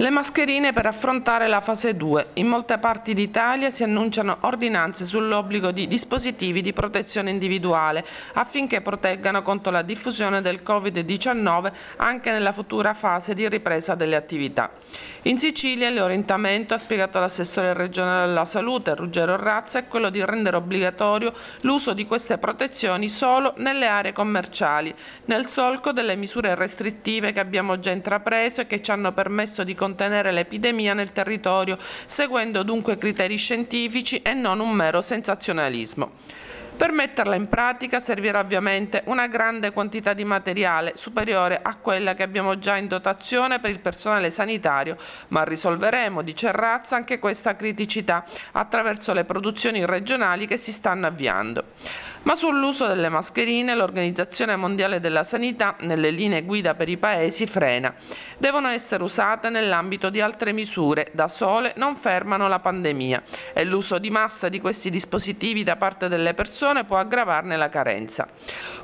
Le mascherine per affrontare la fase 2. In molte parti d'Italia si annunciano ordinanze sull'obbligo di dispositivi di protezione individuale affinché proteggano contro la diffusione del Covid-19 anche nella futura fase di ripresa delle attività. In Sicilia l'orientamento, ha spiegato l'assessore regionale alla salute Ruggero Razza, è quello di rendere obbligatorio l'uso di queste protezioni solo nelle aree commerciali, nel solco delle misure restrittive che abbiamo già intrapreso e che ci hanno permesso di continuare contenere l'epidemia nel territorio, seguendo dunque criteri scientifici e non un mero sensazionalismo. Per metterla in pratica servirà ovviamente una grande quantità di materiale superiore a quella che abbiamo già in dotazione per il personale sanitario, ma risolveremo, dice Razza, anche questa criticità attraverso le produzioni regionali che si stanno avviando. Ma sull'uso delle mascherine l'Organizzazione Mondiale della Sanità nelle linee guida per i paesi frena. Devono essere usate nell'ambito di altre misure, da sole non fermano la pandemia e l'uso di massa di questi dispositivi da parte delle persone persone può aggravarne la carenza.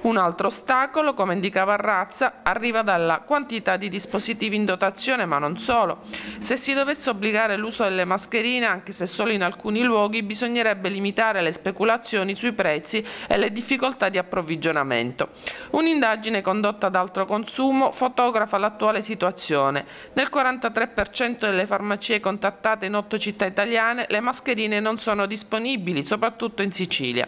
Un altro ostacolo, come indicava Razza, arriva dalla quantità di dispositivi in dotazione, ma non solo. Se si dovesse obbligare l'uso delle mascherine, anche se solo in alcuni luoghi, bisognerebbe limitare le speculazioni sui prezzi e le difficoltà di approvvigionamento. Un'indagine condotta ad altro consumo fotografa l'attuale situazione. Nel 43% delle farmacie contattate in otto città italiane le mascherine non sono disponibili, soprattutto in Sicilia.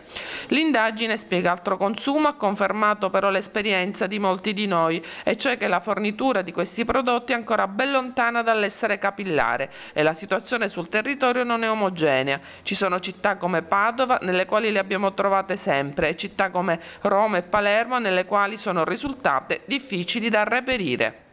L'indagine, spiega altro consumo, ha confermato però l'esperienza di molti di noi, e cioè che la fornitura di questi prodotti è ancora ben lontana dall'essere capillare e la situazione sul territorio non è omogenea. Ci sono città come Padova, nelle quali le abbiamo trovate sempre, e città come Roma e Palermo, nelle quali sono risultate difficili da reperire.